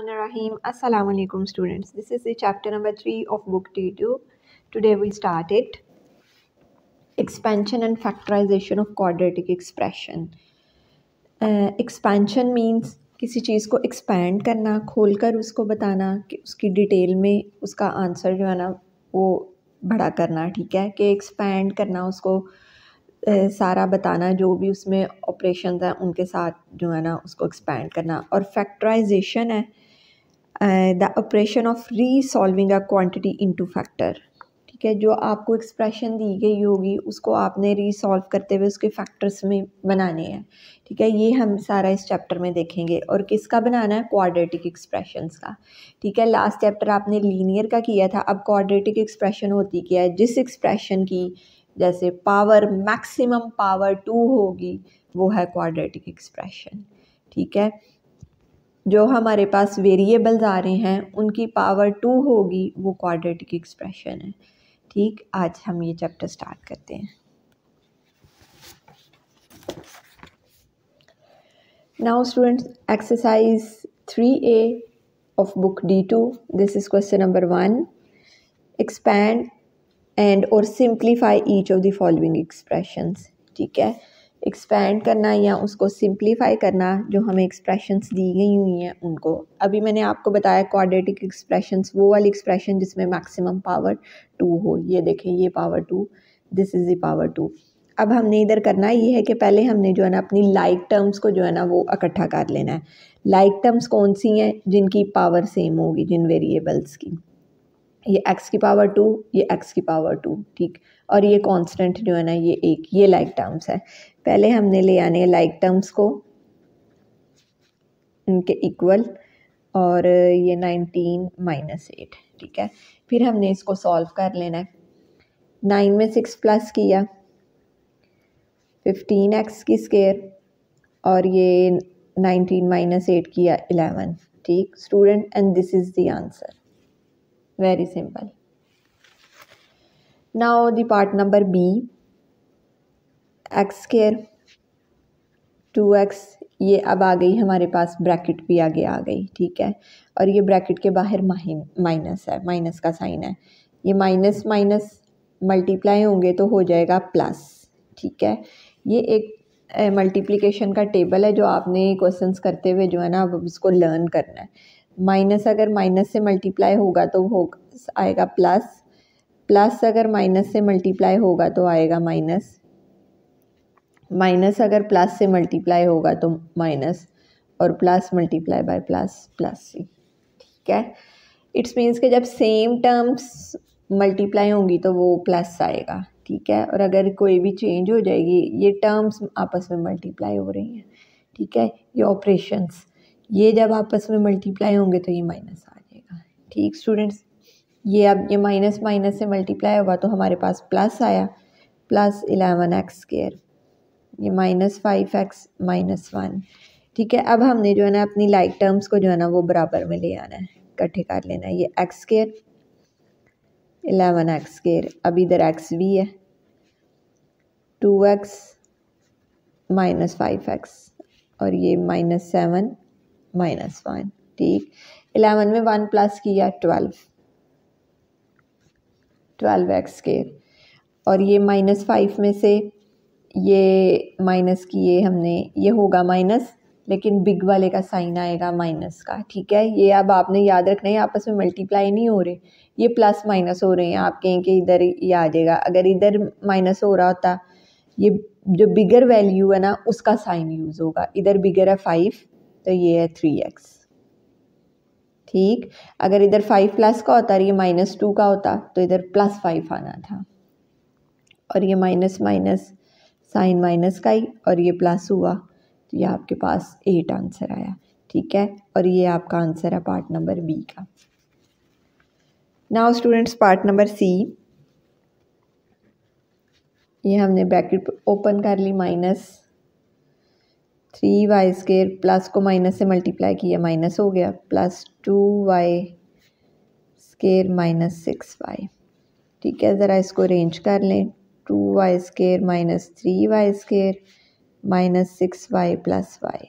Bismillahirrahmanirrahim. Assalamu alaikum students. This is the chapter number 3 of book T2. Today we'll start it. Expansion and factorization of quadratic expression. Uh, expansion means किसी चीज़ को expand करना खोल कर उसको बताना कि उसकी detail में उसका आंसर जो है ना वो बड़ा करना ठीक है कि expand करना उसको सारा बताना जो भी उसमें ऑपरेशन हैं उनके साथ जो है ना उसको एक्सपैंड करना और फैक्टराइजेशन है the operation of resolving a quantity into factor ठीक है जो आपको एक्सप्रेशन दी गई होगी उसको आपने रीसॉल्व करते हुए उसके फैक्टर्स में बनाने हैं ठीक है ये हम सारा इस चैप्टर में देखेंगे और किसका बनाना है क्वाड्रेटिक एक्सप्रेशंस का ठीक है लास्ट चैप्टर आपने लीनियर का किया था अब क्वाड्रेटिक एक्सप्रेशन होती क्या है जिस एक्सप्रेशन की जैसे पावर मैक्सिमम पावर टू होगी वो है क्वाड्रेटिक एक्सप्रेशन ठीक है जो हमारे पास वेरिएबल्स आ रहे हैं उनकी पावर टू होगी वो क्वाड्रेटिक एक्सप्रेशन है ठीक आज हम ये चैप्टर स्टार्ट करते हैं now students exercise three A of book D two this is question number one expand and और simplify each of the following expression ठीक है एक्सपेंड करना या उसको सिंप्लीफाई करना जो हमें एक्सप्रेशंस दी गई हुई हैं उनको अभी मैंने आपको बताया क्वाड्रेटिक एक्सप्रेशंस वो वाली एक्सप्रेशन जिसमें मैक्सिमम पावर टू हो ये देखें ये power two this is the power two अब हमने इधर करना ये है कि पहले हमने जो है ना अपनी लाइक टर्म्स को जो है ना वो इकट्ठा कर लेना है लाइक like टर्म्स कौन सी हैं जिनकी पावर सेम होगी जिन वेरिएबल्स की ये एक्स की पावर टू ये एक्स की पावर टू ठीक और ये कांस्टेंट जो है ना ये एक ये लाइक टर्म्स है पहले हमने ले आने लाइक टर्म्स को इनके इक्वल और ये नाइनटीन माइनस एट ठीक है फिर हमने इसको सॉल्व कर लेना है नाइन में सिक्स प्लस किया फिफ्टीन एक्स की स्केयर और ये नाइनटीन माइनस एट किया इलेवन ठीक student and this is the answer very simple now the part number b x square 2x ये अब आ गई हमारे पास ब्रैकेट भी आगे आ गई ठीक है और ये ब्रैकेट के बाहर माइनस है माइनस का साइन है ये माइनस माइनस मल्टीप्लाई होंगे तो हो जाएगा प्लस ठीक है ये एक मल्टीप्लिकेशन का टेबल है जो आपने क्वेश्चंस करते हुए जो है ना अब उसको लर्न करना है माइनस अगर माइनस से मल्टीप्लाई होगा तो हो आएगा प्लस प्लस अगर माइनस से मल्टीप्लाई होगा तो आएगा माइनस माइनस अगर प्लस से मल्टीप्लाई होगा तो माइनस और plus multiply by plus plus C ठीक है इट्स मीन्स के जब सेम टर्म्स मल्टीप्लाई होंगी तो वो प्लस आएगा ठीक है और अगर कोई भी चेंज हो जाएगी ये टर्म्स आपस में मल्टीप्लाई हो रही हैं ठीक है ये ऑपरेशंस ये जब आपस में मल्टीप्लाई होंगे तो ये माइनस आ जाएगा ठीक स्टूडेंट्स ये अब ये माइनस माइनस से मल्टीप्लाई होगा तो हमारे पास प्लस आया प्लस इलेवन एक्स स्केयर ये minus five x minus one ठीक है अब हमने जो है ना अपनी लाइक टर्म्स को जो है ना वो बराबर में ले आना है इकट्ठे कर लेना है ये x square eleven x square अब इधर एक्स भी है two x minus five x और ये माइनस सेवन माइनस वन ठीक इलेवन में वन प्लस किया ट्वेल्व ट्वेल्व एक्स स्केयर और ये माइनस फाइव में से ये माइनस किए हमने ये होगा माइनस लेकिन बिग वाले का साइन आएगा माइनस का ठीक है ये अब आपने याद रखना है आपस में मल्टीप्लाई नहीं हो रहे ये प्लस माइनस हो रहे हैं आप कहें कि इधर ये आ जाएगा अगर इधर माइनस हो रहा होता ये जो बिगर वैल्यू है ना उसका साइन यूज़ होगा इधर बिगर है फाइव तो ये है थ्री एक्स ठीक अगर इधर फाइव प्लस का होता और ये माइनस टू का होता तो इधर प्लस फाइव आना था और ये माइनस माइनस साइन माइनस का ही और ये प्लस हुआ तो ये आपके पास एट आंसर आया ठीक है और ये आपका आंसर है पार्ट नंबर बी का now students part number C ये हमने ब्रैकेट ओपन कर ली minus three y square plus को माइनस से मल्टीप्लाई किया माइनस हो गया plus two y square minus six y ठीक है ज़रा इसको अरेंज कर लें two y square minus three y square minus six y plus y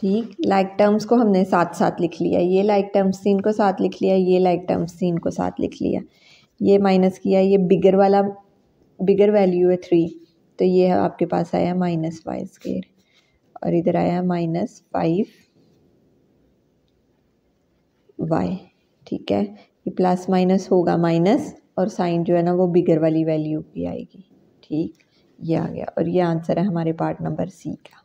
ठीक लाइक टर्म्स को हमने साथ साथ लिख लिया ये लाइक टर्म्स तीन को साथ लिख लिया ये लाइक टर्म्स तीन को साथ लिख लिया ये माइनस किया ये बिगर वाला बिगर वैल्यू है थ्री तो ये आपके पास आया माइनस वाई स्केयर और इधर आया माइनस फाइव वाई ठीक है ये प्लस माइनस होगा माइनस और साइन जो है ना वो बिगर वाली वैल्यू की आएगी ठीक ये आ गया और ये आंसर है हमारे पार्ट नंबर सी का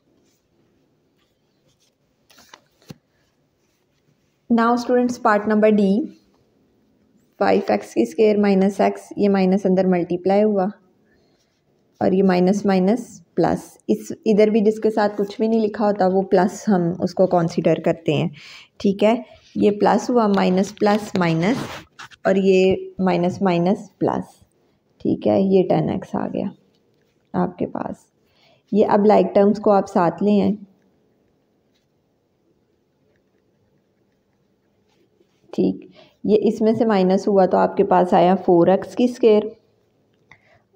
now students part number D five x की स्केयर माइनस एक्स ये माइनस अंदर मल्टीप्लाई हुआ और ये माइनस माइनस प्लस इस इधर भी जिसके साथ कुछ भी नहीं लिखा होता वो प्लस हम उसको कॉन्सिडर करते हैं ठीक है ये प्लस हुआ माइनस प्लस माइनस और ये माइनस माइनस प्लस ठीक है ये टेन एक्स आ गया आपके पास ये अब लाइक टर्म्स को आप साथ ले हैं ठीक ये इसमें से माइनस हुआ तो आपके पास आया फोर एक्स की स्केयर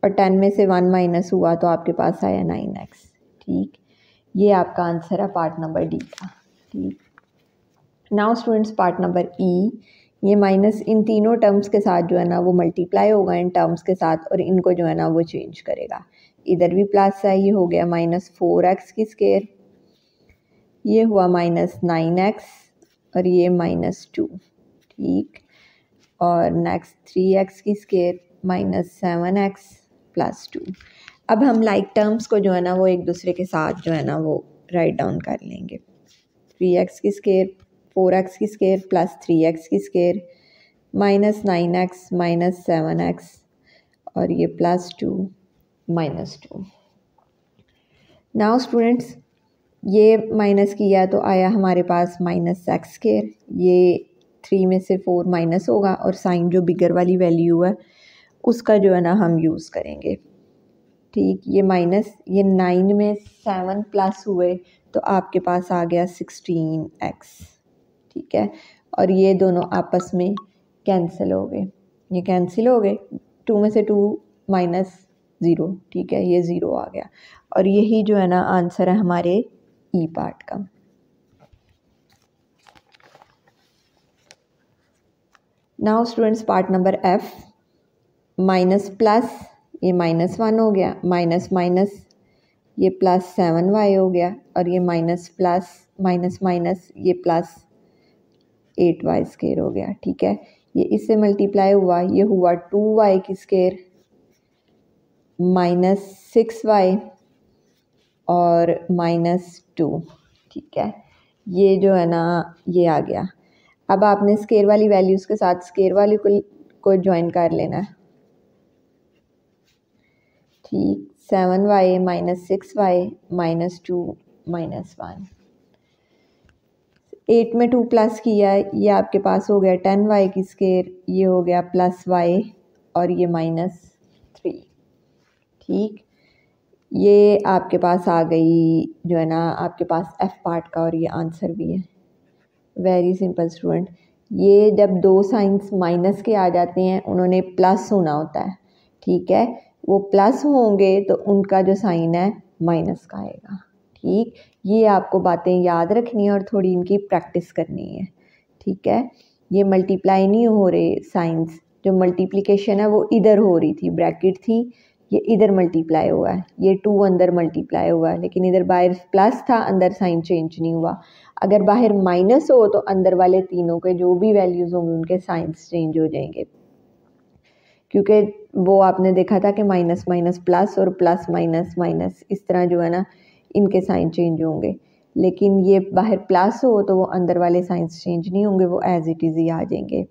और टेन में से वन माइनस हुआ तो आपके पास आया नाइन एक्स ठीक ये आपका आंसर है पार्ट नंबर डी का ठीक now students part number E ये माइनस इन तीनों टर्म्स के साथ जो है ना वो मल्टीप्लाई होगा इन टर्म्स के साथ और इनको जो है ना वो चेंज करेगा इधर भी प्लस है ये हो गया माइनस फोर एक्स की स्केयर ये हुआ माइनस नाइन एक्स और ये माइनस टू ठीक और नेक्स्ट थ्री एक्स की square minus seven x plus two अब हम लाइक like टर्म्स को जो है ना वो एक दूसरे के साथ जो है ना वो राइट डाउन कर लेंगे थ्री एक्स की स्केयर फोर एक्स की स्केयर प्लस थ्री एक्स की square minus nine x minus seven x और ये plus two minus two now students ये माइनस किया तो आया हमारे पास माइनस एक्स स्केयर ये थ्री में से फोर माइनस होगा और साइन जो बिगर वाली वैल्यू है उसका जो है ना हम यूज़ करेंगे ठीक ये माइनस ये नाइन में सेवन प्लस हुए तो आपके पास आ गया सिक्सटीन एक्स ठीक है और ये दोनों आपस में कैंसिल हो गए ये कैंसिल हो गए टू में से टू माइनस ज़ीरो ठीक है ये ज़ीरो आ गया और यही जो है ना आंसर है हमारे ई e पार्ट का now students part number F minus plus ये माइनस वन हो गया माइनस माइनस ये प्लस सेवन वाई हो गया और ये माइनस प्लस माइनस माइनस ये प्लस एट वाई स्केयर हो गया ठीक है ये इससे मल्टीप्लाई हुआ ये हुआ टू वाई की स्केयर माइनस सिक्स वाई और माइनस टू ठीक है ये जो है ना ये आ गया अब आपने स्केयर वाली वैल्यूज़ के साथ स्केयर वाली को, को ज्वाइन कर लेना है ठीक seven Y minus six Y minus two minus one eight में टू प्लस किया ये आपके पास हो गया टेन वाई की स्केयर ये हो गया प्लस वाई और ये माइनस थ्री ठीक ये आपके पास आ गई जो है ना आपके पास एफ पार्ट का और ये आंसर भी है वेरी सिंपल स्टूडेंट ये जब दो साइंस माइनस के आ जाते हैं उन्होंने प्लस होना होता है ठीक है वो प्लस होंगे तो उनका जो साइन है माइनस का आएगा ठीक ये आपको बातें याद रखनी है और थोड़ी इनकी प्रैक्टिस करनी है ठीक है ये मल्टीप्लाई नहीं हो रहे साइंस जो मल्टीप्लिकेशन है वो इधर हो रही थी ब्रैकेट थी ये इधर मल्टीप्लाई हुआ है ये टू अंदर मल्टीप्लाई हुआ है लेकिन इधर बाहर प्लस था अंदर साइन चेंज नहीं हुआ अगर बाहर माइनस हो तो अंदर वाले तीनों के जो भी वैल्यूज़ होंगे उनके साइंस चेंज हो जाएंगे क्योंकि वो आपने देखा था कि माइनस माइनस प्लस और प्लस माइनस माइनस इस तरह जो है ना इनके साइन चेंज होंगे लेकिन ये बाहर प्लस हो तो वो अंदर वाले साइंस चेंज नहीं होंगे वो एज इट इज़ ही आ जाएंगे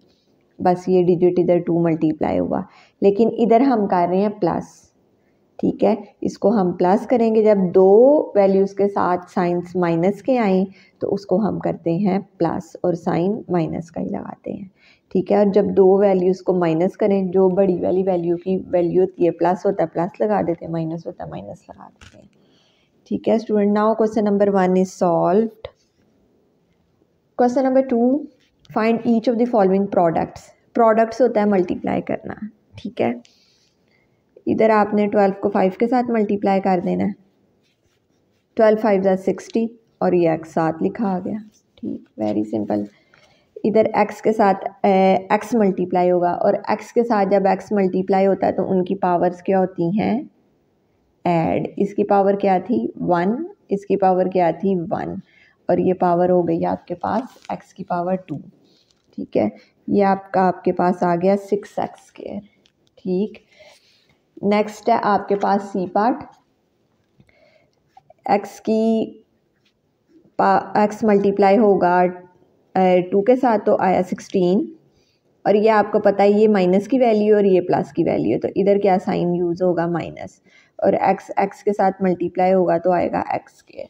बस ये डिजिट इधर टू मल्टीप्लाई हुआ लेकिन इधर हम कर रहे हैं प्लस ठीक है इसको हम प्लस करेंगे जब दो वैल्यूज़ के साथ साइंस माइनस के आएँ तो उसको हम करते हैं प्लस और साइन माइनस का ही लगाते हैं ठीक है और जब दो वैल्यूज़ को माइनस करें जो बड़ी वाली वैल्यू की वैल्यू होती है प्लस होता है प्लस लगा देते हैं माइनस होता है माइनस लगा देते हैं ठीक है student now question number one is solve question number two find each of the following products products होता है मल्टीप्लाई करना ठीक है इधर आपने ट्वेल्व को फाइव के साथ मल्टीप्लाई कर देना है ट्वेल्व फाइव जै सिक्सटी और ये एक्स साथ लिखा आ गया ठीक वेरी सिंपल इधर x के साथ x मल्टीप्लाई होगा और x के साथ जब x मल्टीप्लाई होता है तो उनकी पावर्स क्या होती हैं एड इसकी पावर क्या थी वन इसकी पावर क्या थी वन और ये पावर हो गई आपके पास x की पावर टू ठीक है ये आपका आपके पास आ गया सिक्स एक्स स्केयर ठीक नेक्स्ट है आपके पास सी पार्ट एक्स की एक्स मल्टीप्लाई होगा टू के साथ तो आया सिक्सटीन और ये आपको पता है ये माइनस की वैल्यू और ये प्लस की वैल्यू है तो इधर क्या साइन यूज़ होगा माइनस और एक्स एक्स के साथ मल्टीप्लाई होगा तो आएगा एक्स स्केयर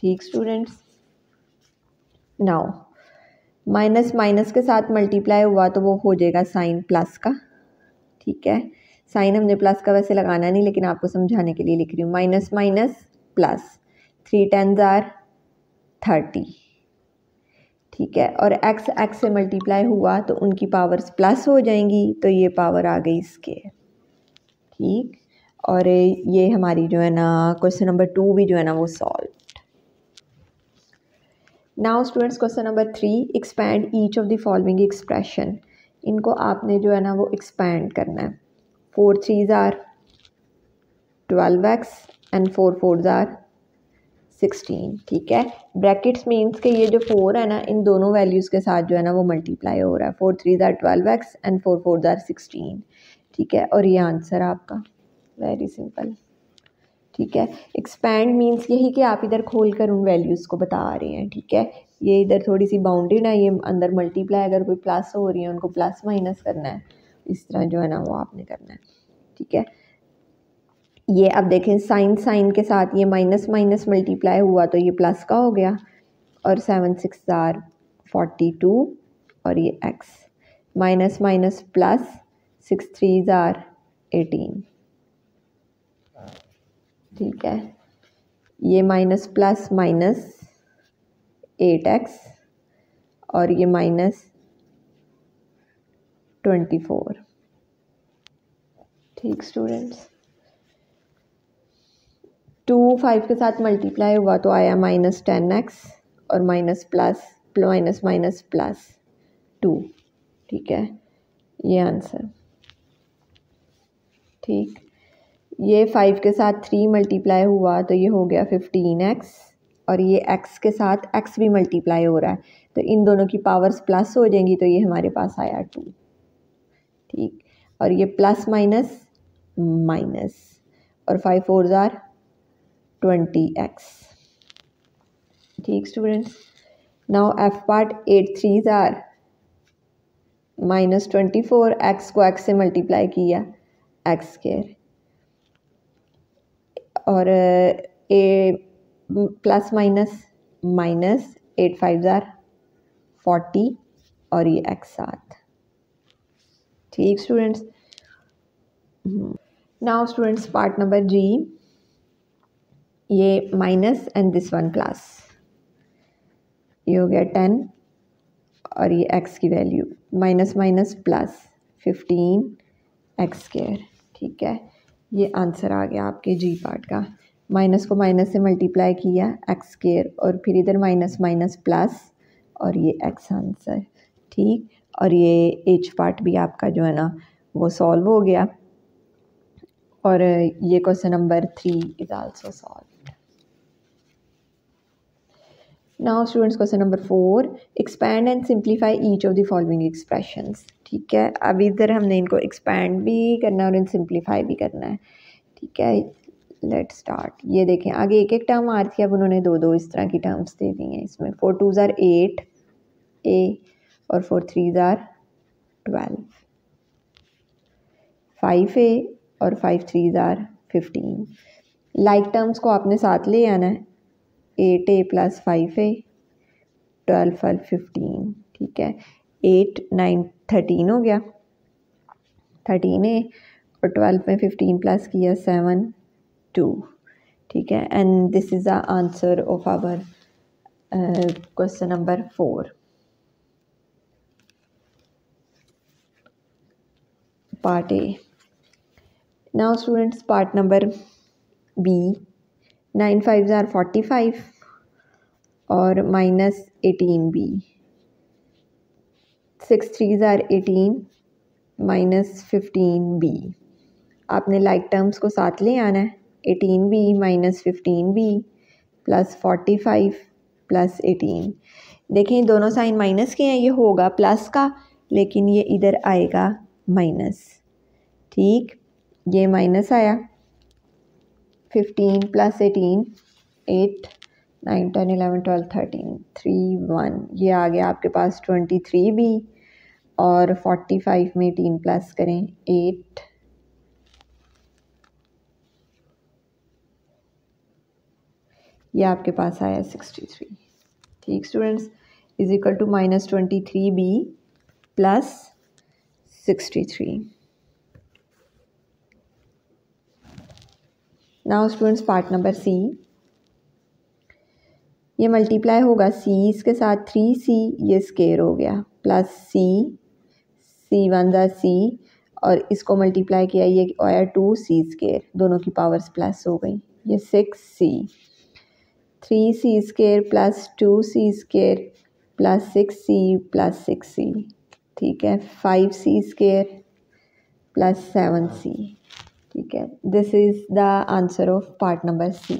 ठीक स्टूडेंट्स नाउ माइनस माइनस के साथ मल्टीप्लाई हुआ तो वो हो जाएगा साइन प्लस का ठीक है साइन हमने प्लस का वैसे लगाना नहीं लेकिन आपको समझाने के लिए लिख रही हूँ minus minus plus three tens are thirty ठीक है और एक्स एक्स से मल्टीप्लाई हुआ तो उनकी पावर्स प्लस हो जाएंगी तो ये पावर आ गई इसके ठीक और ये हमारी जो है ना क्वेश्चन नंबर टू भी जो है ना वो solve now students question number three expand each of the following expression इनको आपने जो है ना वो एक्सपैंड करना है four threes are twelve x and four fours are sixteen ठीक है ब्रैकेट्स मीन्स के ये जो फोर है ना इन दोनों वैल्यूज़ के साथ जो है ना वो मल्टीप्लाई हो रहा है four three are twelve x and four four are sixteen ठीक है और ये आंसर आपका वेरी सिंपल ठीक है एक्सपैंड मीन्स यही कि आप इधर खोल कर उन वैल्यूज़ को बता रहे हैं ठीक है ये इधर थोड़ी सी बाउंड्री ना ये अंदर मल्टीप्लाई अगर कोई प्लस हो रही है उनको प्लस माइनस करना है इस तरह जो है ना वो आपने करना है ठीक है ये अब देखें साइन साइन के साथ ये माइनस माइनस मल्टीप्लाई हुआ तो ये प्लस का हो गया और seven six are forty two और ये x minus minus plus six three are eighteen ठीक है ये minus plus minus eight x और ये माइनस ट्वेंटी फोर ठीक स्टूडेंट्स टू फाइव के साथ मल्टीप्लाई हुआ तो आया माइनस टेन एक्स और minus plus minus minus plus two ठीक है ये आंसर ठीक ये फाइव के साथ थ्री मल्टीप्लाई हुआ तो ये हो गया फिफ्टीन एक्स और ये एक्स के साथ एक्स भी मल्टीप्लाई हो रहा है तो इन दोनों की पावर्स प्लस हो जाएंगी तो ये हमारे पास आया टू ठीक और ये प्लस माइनस माइनस और five four are twenty x ठीक students now F part eight three are minus twenty four x को एक्स से मल्टीप्लाई किया एक्स स्केयर और A plus minus minus eight five are forty और ये x सात ठीक students now students part number G ये minus and this one plus ये हो गया टेन और ये एक्स की value minus minus plus fifteen x square ठीक है ये आंसर आ गया आपके जी पार्ट का माइनस को माइनस से मल्टीप्लाई किया एक्स स्केयर और फिर इधर माइनस माइनस प्लस और ये एक्स आंसर ठीक और ये एच पार्ट भी आपका जो है ना वो सॉल्व हो गया और ये question number three is also solve now students question number four expand and simplify each of the following expressions ठीक है अब इधर हमने इनको एक्सपैंड भी करना है और इन सिंप्लीफाई भी करना है ठीक है लेट स्टार्ट ये देखें आगे एक एक टर्म आ रही थी अब उन्होंने दो दो इस तरह की टर्म्स दे दी हैं इसमें four two are eight A और four three are twelve five A और five three are fifteen like terms को आपने साथ ले आना है eight A plus five A twelve फल फिफ्टीन ठीक है एट नाइन थर्टीन हो गया थर्टीन ए और ट्वेल्व में फिफ्टीन प्लस किया सेवन टू ठीक है and this is the answer of our question number four part A students part number B nine five fives forty five और minus eighteen B six three are eighteen minus fifteen B आपने like terms को साथ ले आना है eighteen B minus fifteen B plus forty five plus eighteen देखें दोनों sign minus के हैं ये होगा प्लस का लेकिन ये इधर आएगा माइनस ठीक ये माइनस आया fifteen plus eighteen eight nine ten eleven twelve thirteen three one ये आ गया आपके पास ट्वेंटी थ्री भी और फोर्टी फाइव में एटीन प्लस करें एट ये आपके पास आया सिक्सटी थ्री ठीक students is equal to minus twenty three B plus sixty three now students part number C ये मल्टीप्लाई होगा सी इसके साथ थ्री सी ये स्केयर हो गया प्लस सी सी वन दी सी और इसको मल्टीप्लाई किया ये आया टू सी स्केयर दोनों की पावर्स प्लस हो गई ये six C three C square plus two C square plus six C plus six C ठीक है five C square plus seven C ठीक है this is the answer of part number C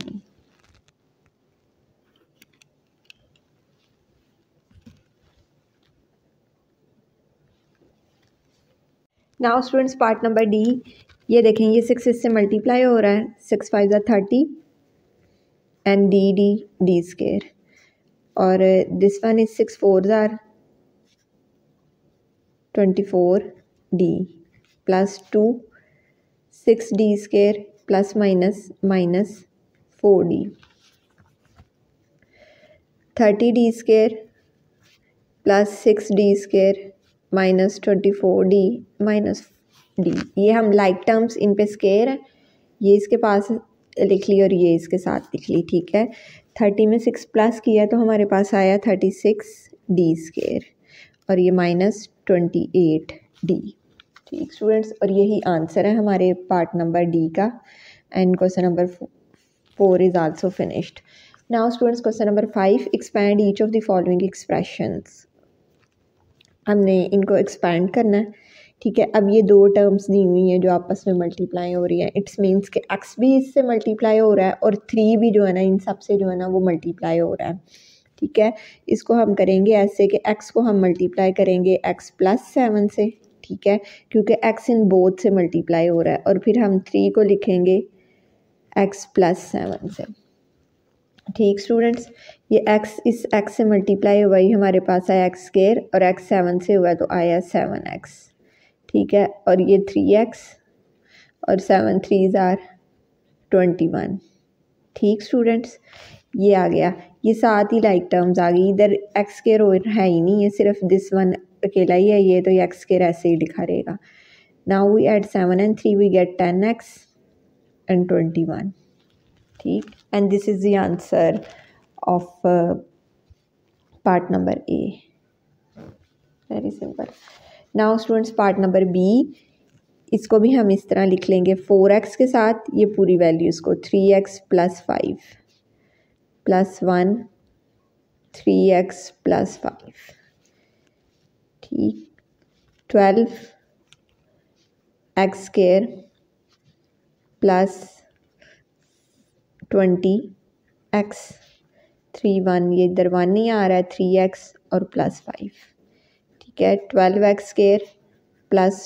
now students part number D ये देखें ये six इससे multiply हो रहा है six five are thirty and D D D square और this one is six four are twenty four D plus two six D square plus minus minus four D thirty D square plus six D square minus twenty four D minus D ये हम like terms in पे square है ये इसके पास लिख ली और ये इसके साथ लिख ली ठीक है थर्टी में सिक्स प्लस किया तो हमारे पास आया थर्टी सिक्स डी स्केयर और ये माइनस ट्वेंटी एट डी ठीक स्टूडेंट्स और यही आंसर है हमारे पार्ट नंबर डी का and question number four is also finished now students question number five expand each of the following expressions हमने इनको एक्सपैंड करना है ठीक है अब ये दो टर्म्स दी हुई हैं जो आपस में मल्टीप्लाई हो रही हैं इट्स मीन्स कि एक्स भी इससे मल्टीप्लाई हो रहा है और थ्री भी जो है ना इन सब से जो है ना वो मल्टीप्लाई हो रहा है ठीक है इसको हम करेंगे ऐसे कि एक्स को हम मल्टीप्लाई करेंगे एक्स प्लस सेवन से ठीक है क्योंकि एक्स इन बोथ से मल्टीप्लाई हो रहा है और फिर हम थ्री को लिखेंगे एक्स प्लस सेवन से ठीक स्टूडेंट्स ये एक्स इस एक्स से मल्टीप्लाई हुआ ही हमारे पास आया एक्स स्केयर और एक्स सेवन से हुआ तो आया सेवन एक्स ठीक है और ये थ्री एक्स और seven three are twenty one ठीक स्टूडेंट्स ये आ गया ये साथ ही लाइक टर्म्स आ गई इधर एक्स के रो है ही नहीं है सिर्फ दिस वन अकेला ही है ये तो एक्स के ऐसे ही दिखा रहेगा now we eight seven and three we get ten x and twenty one ठीक and this is the answer of part number A very simple now students part number B इसको भी हम इस तरह लिख लेंगे फोर एक्स के साथ ये पूरी वैल्यूज़ को three x plus five plus one three x plus five ठीक twelve x square plus twenty x three one ये इधर वन ही आ रहा है थ्री एक्स और प्लस फाइव ठीक है twelve x square plus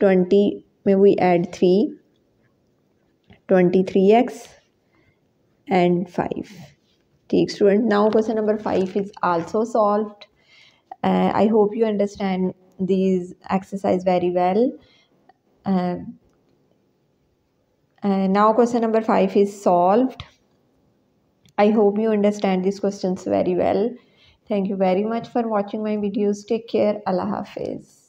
twenty में we add three twenty three x and five ठीक student now question number five is also solved Uh, I hope you understand these exercise very well. Uh, uh, now question number 5 is solved. I hope you understand these questions very well. Thank you very much for watching my videos. Take care. Allah Hafiz.